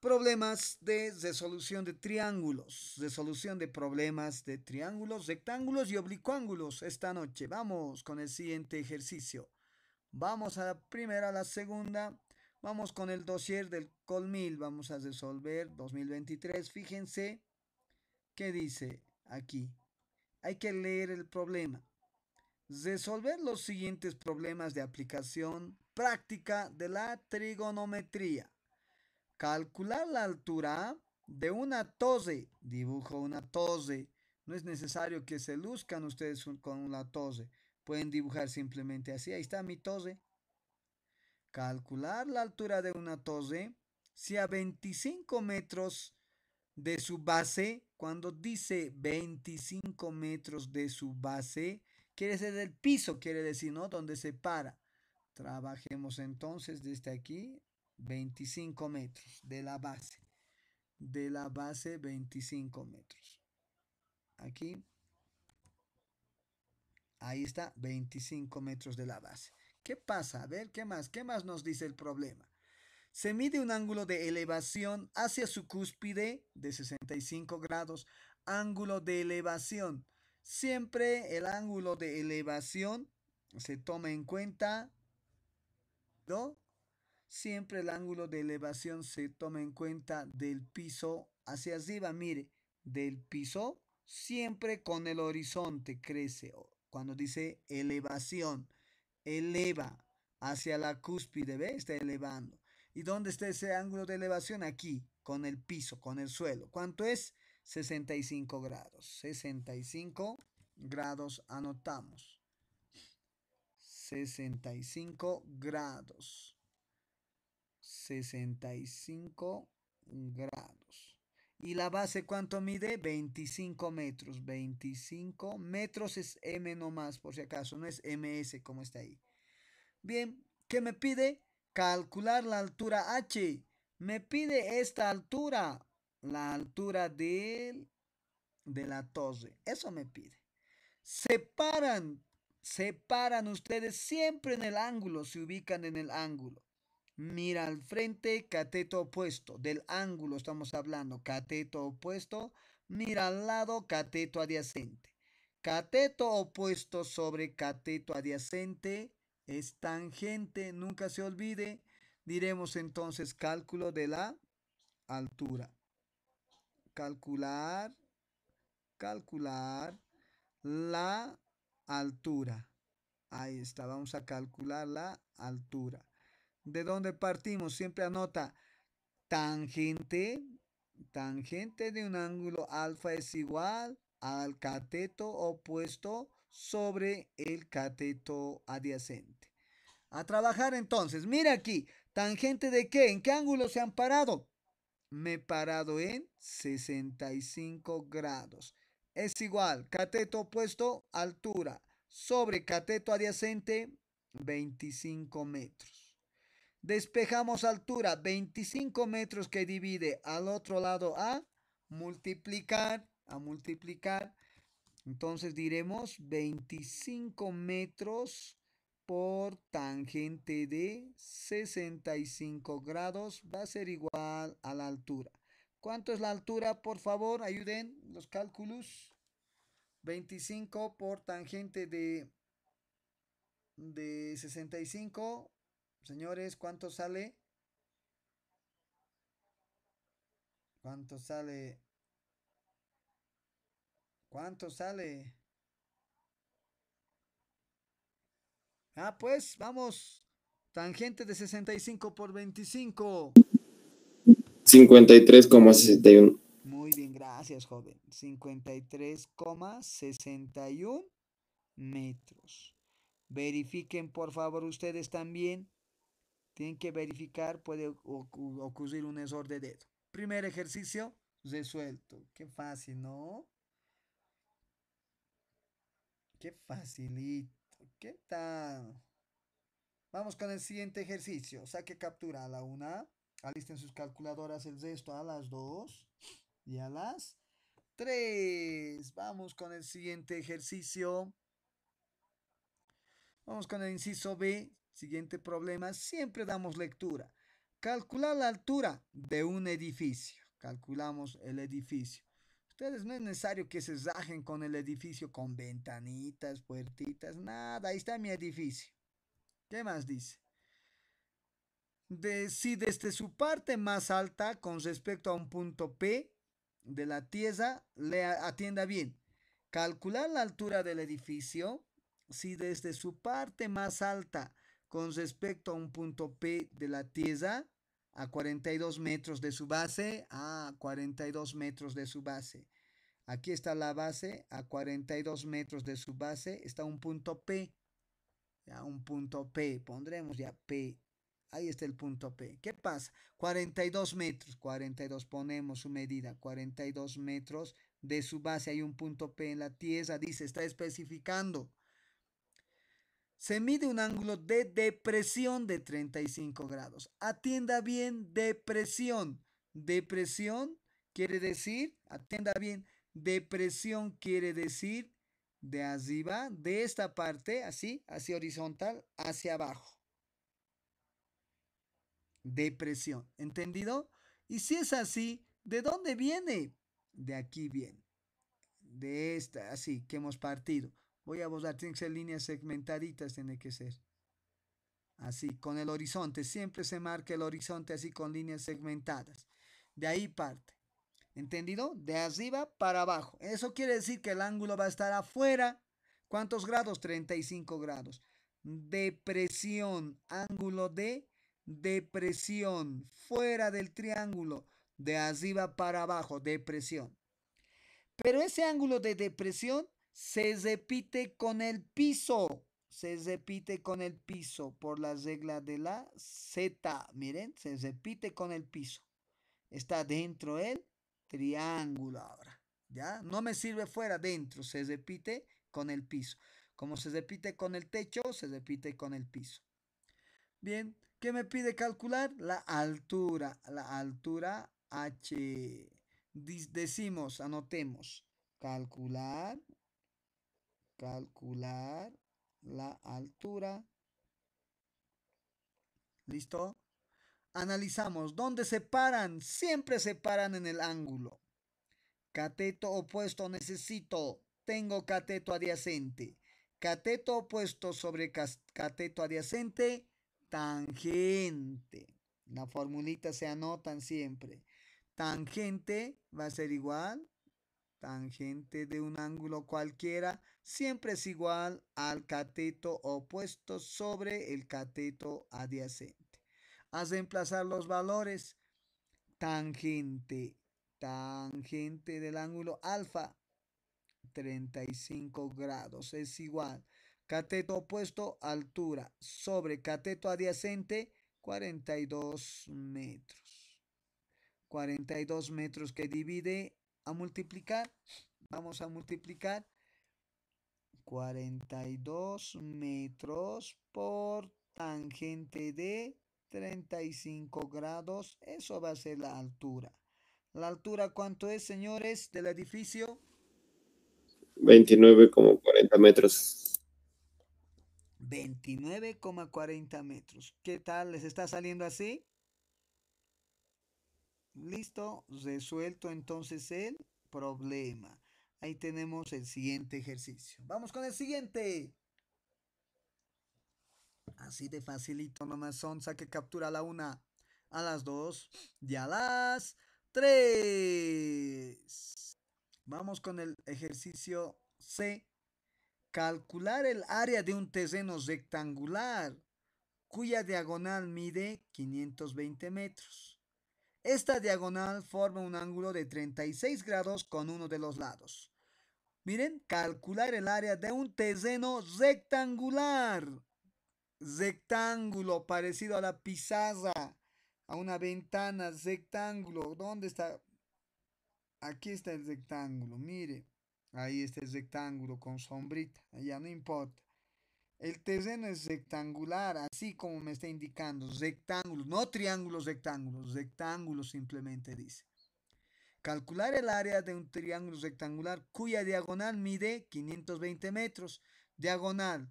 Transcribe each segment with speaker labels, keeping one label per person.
Speaker 1: Problemas de resolución de triángulos, resolución de problemas de triángulos, rectángulos y oblicuángulos esta noche. Vamos con el siguiente ejercicio. Vamos a la primera, a la segunda. Vamos con el dossier del Colmil. Vamos a resolver 2023. Fíjense qué dice aquí. Hay que leer el problema. Resolver los siguientes problemas de aplicación práctica de la trigonometría. Calcular la altura de una tose. Dibujo una tose. No es necesario que se luzcan ustedes con una tose. Pueden dibujar simplemente así. Ahí está mi tose. Calcular la altura de una tose. Si a 25 metros de su base, cuando dice 25 metros de su base, quiere ser el piso, quiere decir, ¿no? Donde se para. Trabajemos entonces desde aquí 25 metros de la base. De la base 25 metros. Aquí. Ahí está, 25 metros de la base. ¿Qué pasa? A ver, ¿qué más? ¿Qué más nos dice el problema? Se mide un ángulo de elevación hacia su cúspide de 65 grados. Ángulo de elevación. Siempre el ángulo de elevación se toma en cuenta ¿no? siempre el ángulo de elevación se toma en cuenta del piso hacia arriba. Mire, del piso siempre con el horizonte crece. Cuando dice elevación, eleva hacia la cúspide, ¿ve? Está elevando. ¿Y dónde está ese ángulo de elevación? Aquí, con el piso, con el suelo. ¿Cuánto es? 65 grados. 65 grados anotamos. 65 grados. 65 grados. ¿Y la base cuánto mide? 25 metros. 25 metros es M no más, por si acaso. No es MS como está ahí. Bien, ¿qué me pide? Calcular la altura H. Me pide esta altura. La altura del, de la torre. Eso me pide. Separan. Separan ustedes siempre en el ángulo. Se ubican en el ángulo. Mira al frente, cateto opuesto. Del ángulo estamos hablando. Cateto opuesto. Mira al lado, cateto adyacente. Cateto opuesto sobre cateto adyacente es tangente. Nunca se olvide. Diremos entonces cálculo de la altura. Calcular. Calcular la altura. Ahí está. Vamos a calcular la altura de dónde partimos, siempre anota tangente, tangente de un ángulo alfa es igual al cateto opuesto sobre el cateto adyacente. A trabajar entonces, mira aquí, tangente de qué, en qué ángulo se han parado. Me he parado en 65 grados. Es igual, cateto opuesto, altura, sobre cateto adyacente, 25 metros. Despejamos altura 25 metros que divide al otro lado a multiplicar, a multiplicar. Entonces diremos 25 metros por tangente de 65 grados va a ser igual a la altura. ¿Cuánto es la altura? Por favor, ayuden los cálculos. 25 por tangente de, de 65 Señores, ¿cuánto sale? ¿Cuánto sale? ¿Cuánto sale? Ah, pues vamos. Tangente de 65 por 25. 53,61. Muy bien, gracias, joven. 53,61 metros. Verifiquen, por favor, ustedes también tienen que verificar, puede ocurrir un error de dedo. Primer ejercicio, resuelto. Qué fácil, ¿no? Qué facilito. ¿Qué tal? Vamos con el siguiente ejercicio. Saque captura a la una. Alisten sus calculadoras el resto a las dos. Y a las tres. Vamos con el siguiente ejercicio. Vamos con el inciso B. Siguiente problema, siempre damos lectura. Calcular la altura de un edificio. Calculamos el edificio. Ustedes no es necesario que se zajen con el edificio, con ventanitas, puertitas, nada. Ahí está mi edificio. ¿Qué más dice? De, si desde su parte más alta con respecto a un punto P de la tierra, le atienda bien. Calcular la altura del edificio. Si desde su parte más alta con respecto a un punto P de la Tierra a 42 metros de su base, a 42 metros de su base. Aquí está la base, a 42 metros de su base está un punto P. Ya, un punto P, pondremos ya P. Ahí está el punto P. ¿Qué pasa? 42 metros, 42, ponemos su medida, 42 metros de su base. Hay un punto P en la tierra, dice, está especificando se mide un ángulo de depresión de 35 grados. Atienda bien, depresión. Depresión quiere decir, atienda bien, depresión quiere decir de arriba, de esta parte, así, hacia horizontal, hacia abajo. Depresión, ¿entendido? Y si es así, ¿de dónde viene? De aquí viene. De esta, así, que hemos partido voy a borrar, tienen que ser líneas segmentaditas, tiene que ser. Así, con el horizonte, siempre se marca el horizonte así con líneas segmentadas. De ahí parte. ¿Entendido? De arriba para abajo. Eso quiere decir que el ángulo va a estar afuera. ¿Cuántos grados? 35 grados. Depresión, ángulo de depresión, fuera del triángulo, de arriba para abajo, depresión. Pero ese ángulo de depresión se repite con el piso. Se repite con el piso por la regla de la Z. Miren, se repite con el piso. Está dentro el triángulo ahora. ¿Ya? No me sirve fuera, dentro. Se repite con el piso. Como se repite con el techo, se repite con el piso. Bien, ¿qué me pide calcular? La altura. La altura H. Decimos, anotemos. Calcular calcular la altura. ¿Listo? Analizamos. ¿Dónde se paran? Siempre se paran en el ángulo. Cateto opuesto necesito. Tengo cateto adyacente. Cateto opuesto sobre cateto adyacente. Tangente. La formulita se anotan siempre. Tangente va a ser igual tangente de un ángulo cualquiera siempre es igual al cateto opuesto sobre el cateto adyacente. Haz de emplazar los valores tangente, tangente del ángulo alfa, 35 grados, es igual. Cateto opuesto, altura, sobre cateto adyacente, 42 metros. 42 metros que divide a multiplicar. Vamos a multiplicar 42 metros por tangente de 35 grados. Eso va a ser la altura. ¿La altura cuánto es, señores, del edificio? 29,40 metros. 29,40 metros. ¿Qué tal? ¿Les está saliendo así? Listo, resuelto entonces el problema. Ahí tenemos el siguiente ejercicio. Vamos con el siguiente. Así de facilito nomás son. Saque captura a la una, a las dos y a las tres. Vamos con el ejercicio C. Calcular el área de un terreno rectangular cuya diagonal mide 520 metros esta diagonal forma un ángulo de 36 grados con uno de los lados. Miren, calcular el área de un terreno rectangular. Rectángulo, parecido a la pizarra, a una ventana, rectángulo. ¿Dónde está? Aquí está el rectángulo, mire. Ahí está el rectángulo con sombrita, ya no importa. El terreno es rectangular, así como me está indicando, rectángulos, no triángulos rectángulos, rectángulos simplemente dice. Calcular el área de un triángulo rectangular cuya diagonal mide 520 metros. Diagonal.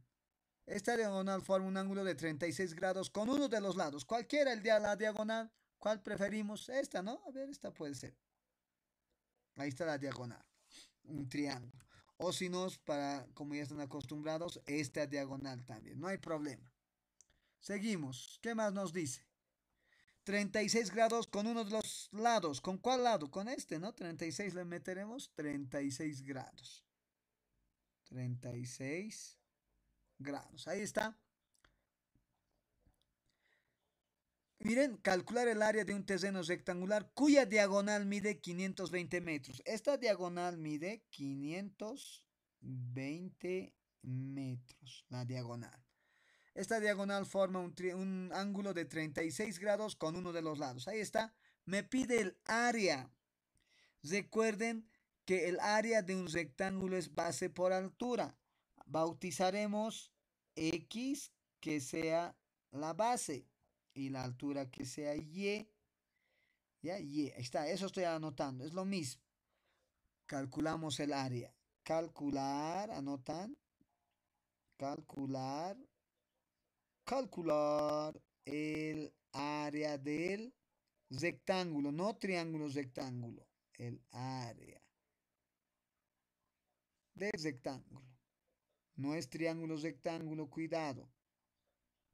Speaker 1: Esta diagonal forma un ángulo de 36 grados con uno de los lados. Cualquiera el de la diagonal. ¿Cuál preferimos? Esta, ¿no? A ver, esta puede ser. Ahí está la diagonal. Un triángulo o si no, para, como ya están acostumbrados, esta diagonal también. No hay problema. Seguimos. ¿Qué más nos dice? 36 grados con uno de los lados. ¿Con cuál lado? Con este, ¿no? 36 le meteremos 36 grados. 36 grados. Ahí está. Miren, calcular el área de un terreno rectangular cuya diagonal mide 520 metros. Esta diagonal mide 520 metros, la diagonal. Esta diagonal forma un, un, ángulo de 36 grados con uno de los lados. Ahí está. Me pide el área. Recuerden que el área de un rectángulo es base por altura. Bautizaremos X que sea la base y la altura que sea Y. Ya, Y, está, eso estoy anotando, es lo mismo. Calculamos el área. Calcular, anotan. Calcular. Calcular el área del rectángulo, no triángulo, rectángulo. El área del rectángulo. No es triángulo, rectángulo, cuidado.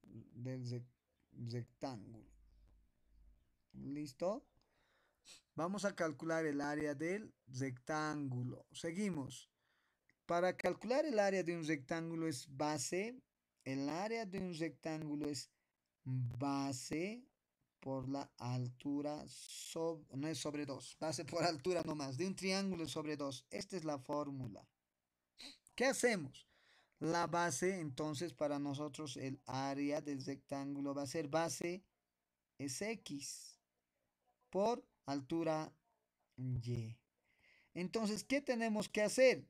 Speaker 1: Del rectángulo. ¿Listo? Vamos a calcular el área del rectángulo. Seguimos. Para calcular el área de un rectángulo es base. El área de un rectángulo es base por la altura, no es sobre dos. base por altura nomás, de un triángulo sobre 2. Esta es la fórmula. ¿Qué hacemos? La base, entonces, para nosotros el área del rectángulo va a ser base es X por altura Y. Entonces, ¿qué tenemos que hacer?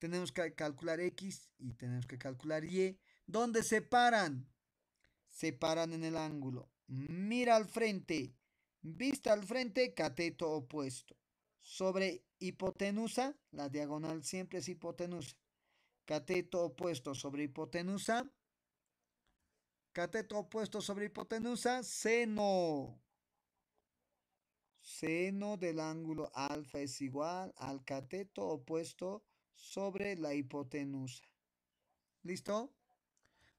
Speaker 1: Tenemos que calcular X y tenemos que calcular Y. ¿Dónde se paran? Se paran en el ángulo. Mira al frente. Vista al frente, cateto opuesto. Sobre hipotenusa, la diagonal siempre es hipotenusa. Cateto opuesto sobre hipotenusa. Cateto opuesto sobre hipotenusa, seno. Seno del ángulo alfa es igual al cateto opuesto sobre la hipotenusa. ¿Listo?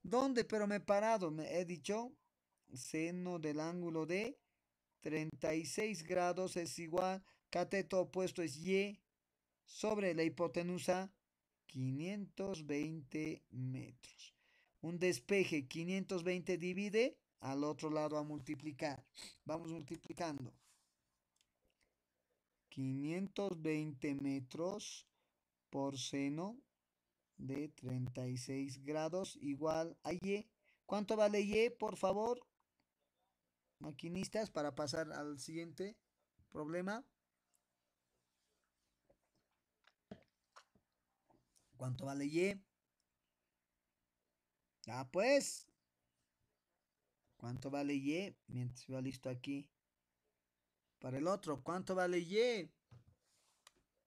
Speaker 1: ¿Dónde? Pero me he parado, me he dicho seno del ángulo de 36 grados es igual, cateto opuesto es Y sobre la hipotenusa 520 metros. Un despeje, 520 divide al otro lado a multiplicar. Vamos multiplicando. 520 metros por seno de 36 grados igual a Y. ¿Cuánto vale Y, por favor? Maquinistas, para pasar al siguiente problema. ¿Cuánto vale Y? Ah, pues. ¿Cuánto vale Y? Mientras yo listo aquí. Para el otro, ¿cuánto vale Y?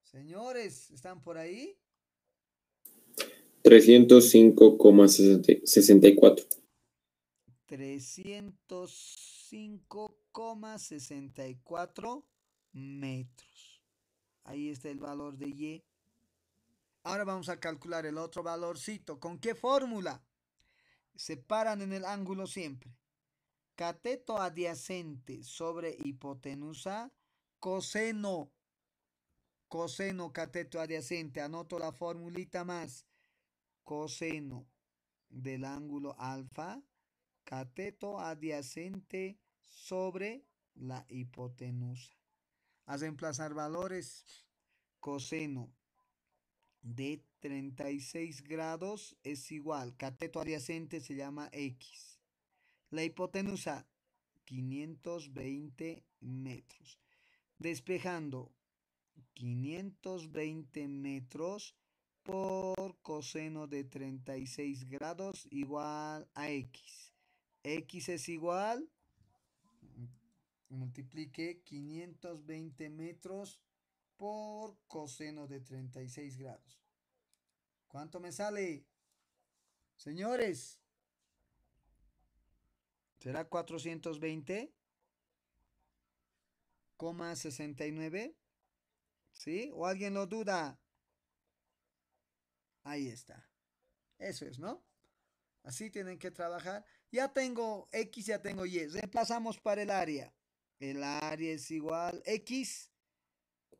Speaker 1: Señores, ¿están por ahí? 305,64. 305,64 metros. Ahí está el valor de Y. Ahora vamos a calcular el otro valorcito. ¿Con qué fórmula? Se paran en el ángulo siempre. Cateto adyacente sobre hipotenusa, coseno. Coseno cateto adyacente. Anoto la formulita más. Coseno del ángulo alfa, cateto adyacente sobre la hipotenusa. A reemplazar valores. Coseno de 36 grados es igual, cateto adyacente se llama X. La hipotenusa, 520 metros. Despejando 520 metros por coseno de 36 grados igual a X. X es igual, multiplique 520 metros por coseno de 36 grados. ¿Cuánto me sale? Señores, ¿será 420,69? ¿Sí? ¿O alguien lo duda? Ahí está. Eso es, ¿no? Así tienen que trabajar. Ya tengo X, ya tengo Y. Reemplazamos para el área. El área es igual X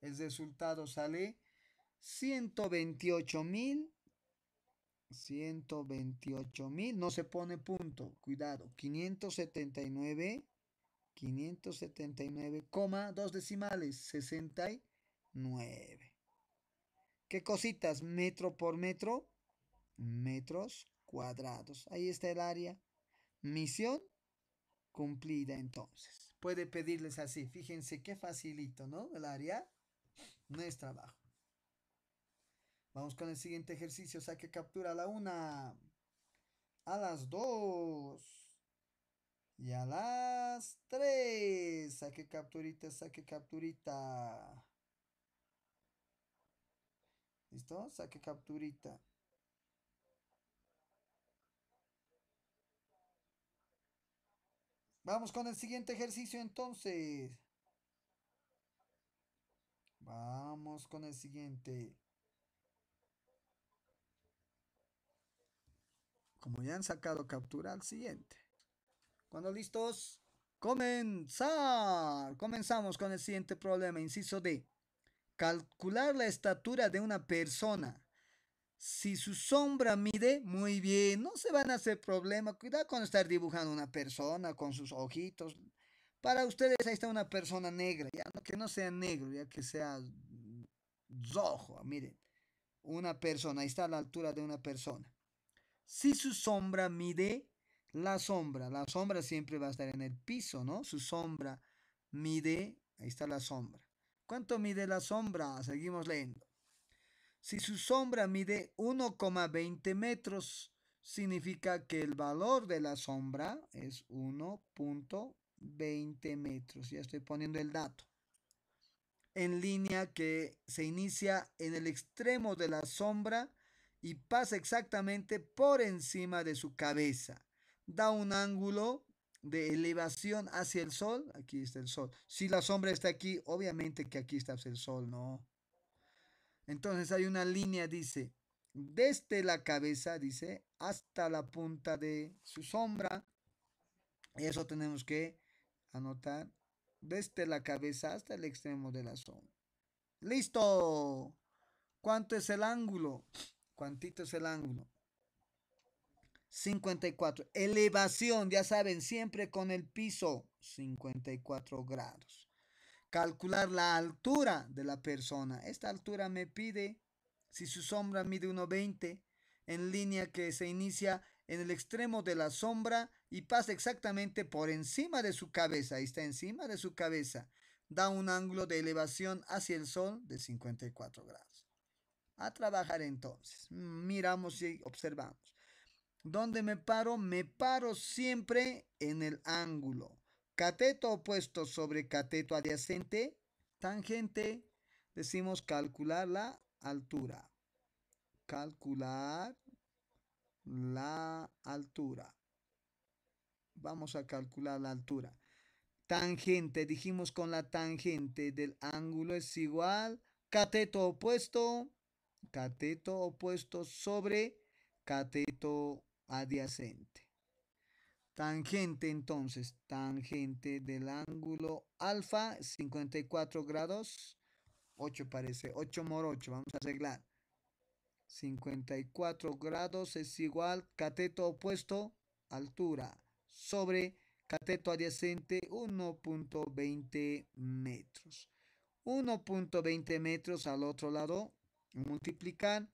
Speaker 1: El resultado sale 128 mil. 128 mil. No se pone punto. Cuidado. 579. dos decimales. 69. ¿Qué cositas? Metro por metro. Metros cuadrados. Ahí está el área. Misión cumplida entonces. Puede pedirles así. Fíjense qué facilito, ¿no? El área no es trabajo. Vamos con el siguiente ejercicio. Saque captura a la una. A las dos. Y a las tres. Saque capturita, saque capturita. ¿Listo? Saque capturita. Vamos con el siguiente ejercicio entonces. con el siguiente. Como ya han sacado captura al siguiente. Cuando listos, comenzar. Comenzamos con el siguiente problema, inciso D. Calcular la estatura de una persona. Si su sombra mide, muy bien, no se van a hacer problema. Cuidado con estar dibujando una persona con sus ojitos. Para ustedes ahí está una persona negra, ya que no sea negro, ya que sea ojo, ah, miren, una persona, ahí está a la altura de una persona. Si su sombra mide la sombra, la sombra siempre va a estar en el piso, ¿no? Su sombra mide, ahí está la sombra. ¿Cuánto mide la sombra? Seguimos leyendo. Si su sombra mide 1,20 metros, significa que el valor de la sombra es 1.20 metros. Ya estoy poniendo el dato en línea que se inicia en el extremo de la sombra y pasa exactamente por encima de su cabeza. Da un ángulo de elevación hacia el sol. Aquí está el sol. Si la sombra está aquí, obviamente que aquí está el sol, ¿no? Entonces hay una línea, dice, desde la cabeza, dice, hasta la punta de su sombra. Eso tenemos que anotar desde la cabeza hasta el extremo de la sombra. ¡Listo! ¿Cuánto es el ángulo? ¿Cuántito es el ángulo? 54. Elevación, ya saben, siempre con el piso, 54 grados. Calcular la altura de la persona. Esta altura me pide, si su sombra mide 1,20, en línea que se inicia en el extremo de la sombra y pasa exactamente por encima de su cabeza, Ahí está encima de su cabeza, da un ángulo de elevación hacia el sol de 54 grados. A trabajar entonces, miramos y observamos. ¿Dónde me paro? Me paro siempre en el ángulo. Cateto opuesto sobre cateto adyacente, tangente, decimos calcular la altura. Calcular la altura vamos a calcular la altura. Tangente, dijimos con la tangente del ángulo es igual cateto opuesto, cateto opuesto sobre cateto adyacente. Tangente entonces, tangente del ángulo alfa, 54 grados, 8 parece, 8 por 8, vamos a arreglar. 54 grados es igual, cateto opuesto, altura sobre cateto adyacente 1.20 metros. 1.20 metros al otro lado, multiplicar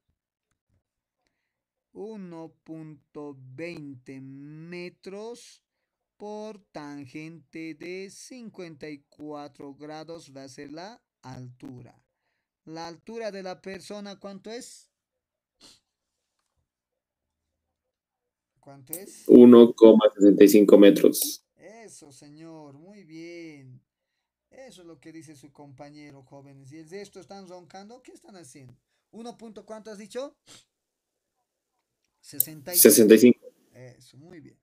Speaker 1: 1.20 metros por tangente de 54 grados va a ser la altura. La altura de la persona, ¿cuánto es? ¿Cuánto es? 1,65 metros. Eso, señor, muy bien. Eso es lo que dice su compañero, jóvenes. ¿Y el esto están roncando? ¿Qué están haciendo? ¿1 cuánto has dicho? 65. 65. Eso, muy bien.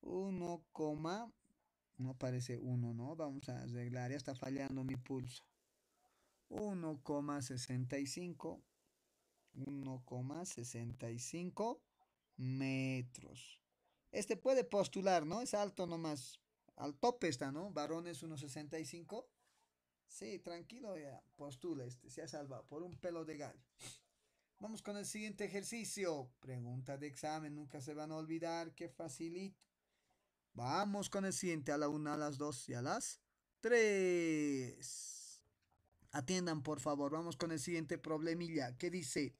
Speaker 1: 1, no parece 1, ¿no? Vamos a arreglar, ya está fallando mi pulso. 1,65. 1,65 metros. Este puede postular, ¿no? Es alto nomás. Al tope está, ¿no? Varones 1.65. Sí, tranquilo, ya. Postula este. Se ha salvado por un pelo de gallo. Vamos con el siguiente ejercicio. Pregunta de examen. Nunca se van a olvidar. Qué facilito. Vamos con el siguiente. A la 1, a las 2 y a las 3. Atiendan, por favor. Vamos con el siguiente problemilla. ¿Qué dice?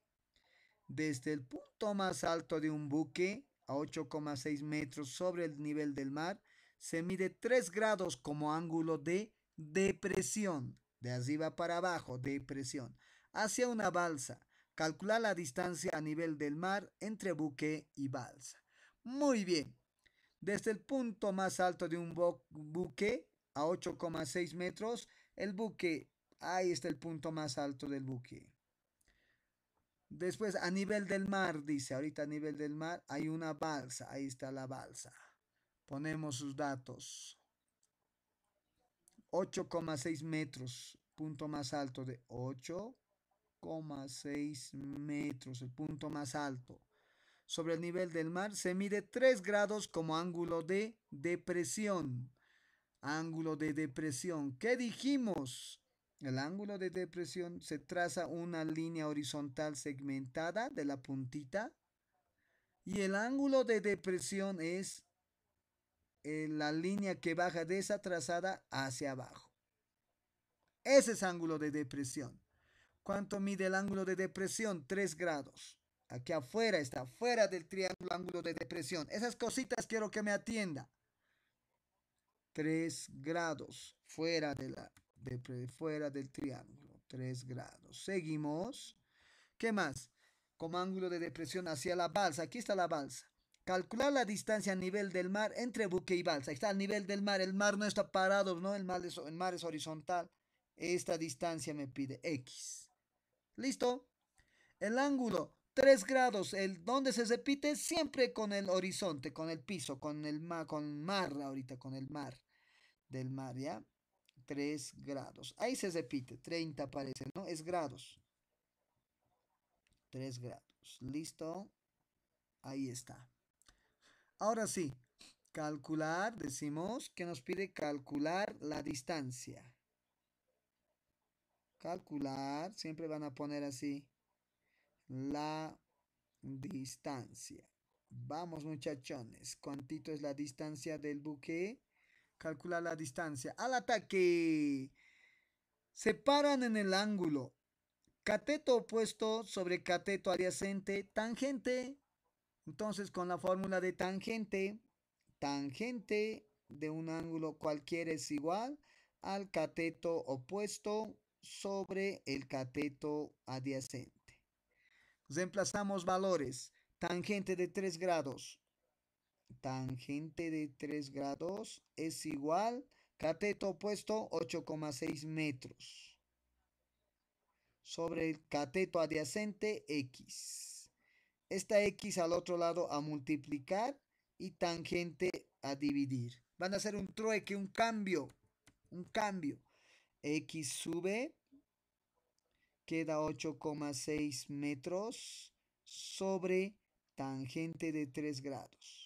Speaker 1: desde el punto más alto de un buque, a 8,6 metros sobre el nivel del mar, se mide 3 grados como ángulo de depresión, de arriba para abajo, depresión, hacia una balsa. Calcular la distancia a nivel del mar entre buque y balsa. Muy bien. Desde el punto más alto de un buque, a 8,6 metros, el buque, ahí está el punto más alto del buque. Después, a nivel del mar, dice, ahorita a nivel del mar hay una balsa, ahí está la balsa. Ponemos sus datos. 8,6 metros, punto más alto de 8,6 metros, el punto más alto. Sobre el nivel del mar se mide 3 grados como ángulo de depresión. Ángulo de depresión. ¿Qué dijimos? El ángulo de depresión se traza una línea horizontal segmentada de la puntita y el ángulo de depresión es eh, la línea que baja de esa trazada hacia abajo. Ese es ángulo de depresión. ¿Cuánto mide el ángulo de depresión? 3 grados. Aquí afuera está, fuera del triángulo ángulo de depresión. Esas cositas quiero que me atienda. 3 grados fuera de la de fuera del triángulo, 3 grados. Seguimos. ¿Qué más? Como ángulo de depresión hacia la balsa. Aquí está la balsa. Calcular la distancia a nivel del mar entre buque y balsa. Está a nivel del mar. El mar no está parado, ¿no? El mar es, horizontal. Esta distancia me pide X. ¿Listo? El ángulo 3 grados, el donde se repite siempre con el horizonte, con el piso, con el mar, con mar ahorita, con el mar del mar, ¿ya? 3 grados. Ahí se repite, 30 parece, ¿no? Es grados. 3 grados. Listo. Ahí está. Ahora sí, calcular, decimos que nos pide calcular la distancia. Calcular, siempre van a poner así, la distancia. Vamos muchachones, ¿cuántito es la distancia del buque? Calcular la distancia. Al ataque. Se paran en el ángulo. Cateto opuesto sobre cateto adyacente. Tangente. Entonces con la fórmula de tangente. Tangente de un ángulo cualquiera es igual al cateto opuesto sobre el cateto adyacente. Reemplazamos valores. Tangente de 3 grados tangente de 3 grados es igual, cateto opuesto 8,6 metros sobre el cateto adyacente X. Esta X al otro lado a multiplicar y tangente a dividir. Van a hacer un trueque, un cambio, un cambio. X sube, queda 8,6 metros sobre tangente de 3 grados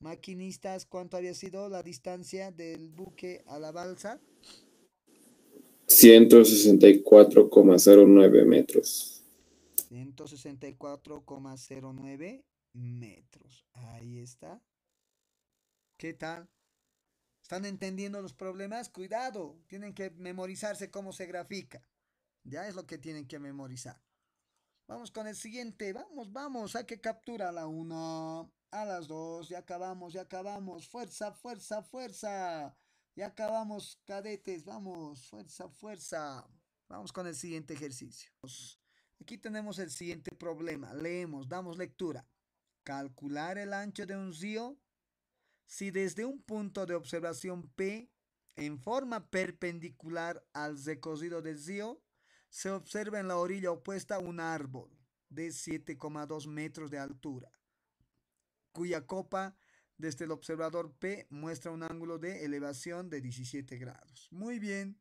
Speaker 1: maquinistas, ¿cuánto había sido la distancia del buque a la balsa? 164,09 metros. 164,09 metros. Ahí está. ¿Qué tal? ¿Están entendiendo los problemas? Cuidado, tienen que memorizarse cómo se grafica. Ya es lo que tienen que memorizar. Vamos con el siguiente. Vamos, vamos. que captura la 1. A las dos, ya acabamos, ya acabamos. Fuerza, fuerza, fuerza. Ya acabamos, cadetes. Vamos, fuerza, fuerza. Vamos con el siguiente ejercicio. Aquí tenemos el siguiente problema. Leemos, damos lectura. Calcular el ancho de un río si desde un punto de observación P en forma perpendicular al recorrido del río se observa en la orilla opuesta un árbol de 7,2 metros de altura cuya copa desde el observador P muestra un ángulo de elevación de 17 grados. Muy bien.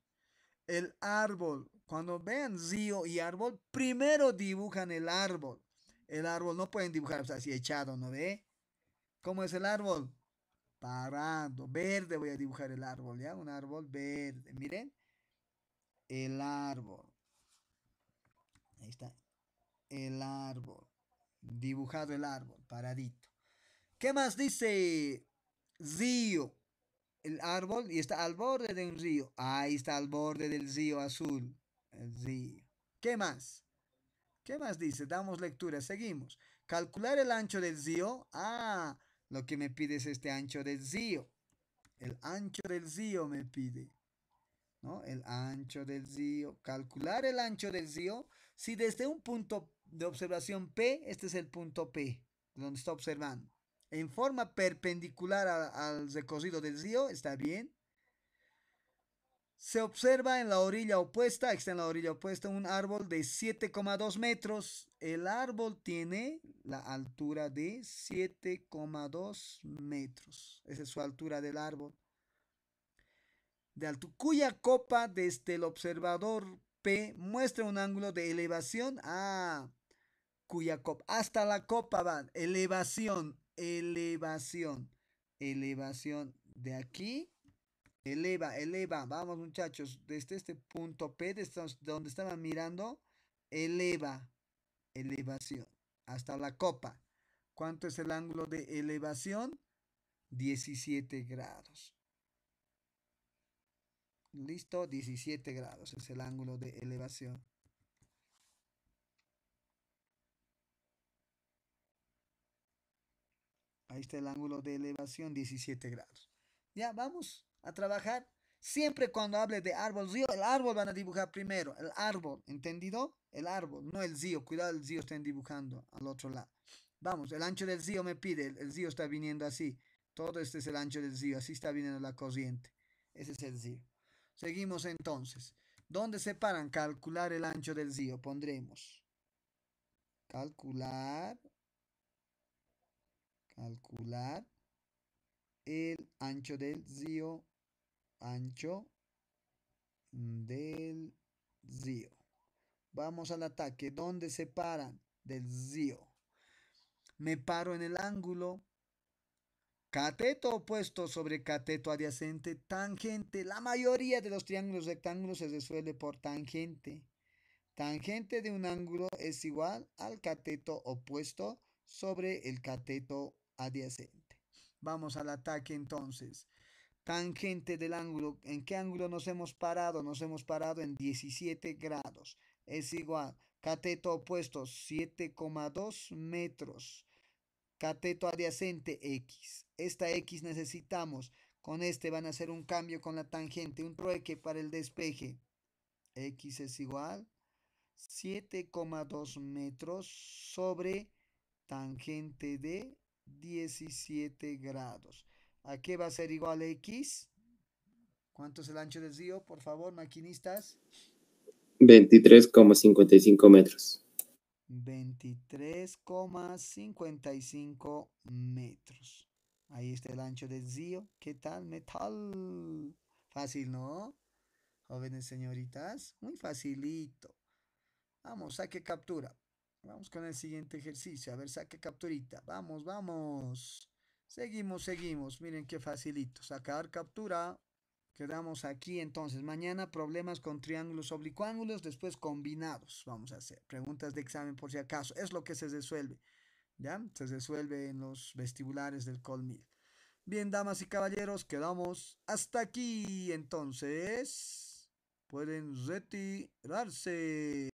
Speaker 1: El árbol. Cuando vean río y árbol, primero dibujan el árbol. El árbol no pueden dibujar así echado, ¿no ve? ¿Cómo es el árbol? Parado. Verde voy a dibujar el árbol, ¿ya? Un árbol verde. Miren. El árbol. Ahí está. El árbol. Dibujado el árbol, paradito. ¿Qué más dice? Río. El árbol, y está al borde de un río. Ahí está al borde del río azul. ¿Qué más? ¿Qué más dice? Damos lectura, seguimos. Calcular el ancho del río. Ah, lo que me pide es este ancho del río. El ancho del río me pide. ¿No? El ancho del río. Calcular el ancho del río. Si desde un punto de observación P, este es el punto P, donde está observando en forma perpendicular al recorrido del río, está bien. Se observa en la orilla opuesta, está en la orilla opuesta, un árbol de 7,2 metros. El árbol tiene la altura de 7,2 metros. Esa es su altura del árbol. De alto, cuya copa desde el observador P muestra un ángulo de elevación a ah, cuya copa, hasta la copa va, elevación elevación. Elevación de aquí. Eleva, eleva. Vamos muchachos, desde este punto P, donde estaban mirando, eleva. Elevación. Hasta la copa. ¿Cuánto es el ángulo de elevación? 17 grados. Listo, 17 grados es el ángulo de elevación. Ahí está el ángulo de elevación, 17 grados. Ya, vamos a trabajar. Siempre cuando hable de árbol, río, el árbol van a dibujar primero. El árbol, ¿entendido? El árbol, no el río. Cuidado, el río estén dibujando al otro lado. Vamos, el ancho del río me pide. El, zío está viniendo así. Todo este es el ancho del río. Así está viniendo la corriente. Ese es el río. Seguimos entonces. ¿Dónde se paran? Calcular el ancho del río. Pondremos. Calcular calcular el ancho del río, ancho del río. Vamos al ataque. ¿Dónde se paran? Del río. Me paro en el ángulo. Cateto opuesto sobre cateto adyacente, tangente. La mayoría de los triángulos rectángulos se resuelve por tangente. Tangente de un ángulo es igual al cateto opuesto sobre el cateto adyacente. Vamos al ataque entonces. Tangente del ángulo. ¿En qué ángulo nos hemos parado? Nos hemos parado en 17 grados. Es igual. Cateto opuesto 7,2 metros. Cateto adyacente X. Esta X necesitamos. Con este van a hacer un cambio con la tangente. Un trueque para el despeje. X es igual. 7,2 metros sobre tangente de 17 grados. ¿A qué va a ser igual X? ¿Cuánto es el ancho del río? Por favor, maquinistas. 23,55 metros. 23,55 metros. Ahí está el ancho del río. ¿Qué tal, metal? Fácil, ¿no? Jóvenes señoritas, muy facilito. Vamos, ¿a que captura. Vamos con el siguiente ejercicio. A ver, saque capturita. Vamos, vamos. Seguimos, seguimos. Miren qué facilito. Sacar captura. Quedamos aquí entonces. Mañana problemas con triángulos oblicuángulos, después combinados. Vamos a hacer preguntas de examen por si acaso. Es lo que se resuelve. ¿Ya? Se resuelve en los vestibulares del colmil Bien, damas y caballeros, quedamos hasta aquí. Entonces, pueden retirarse.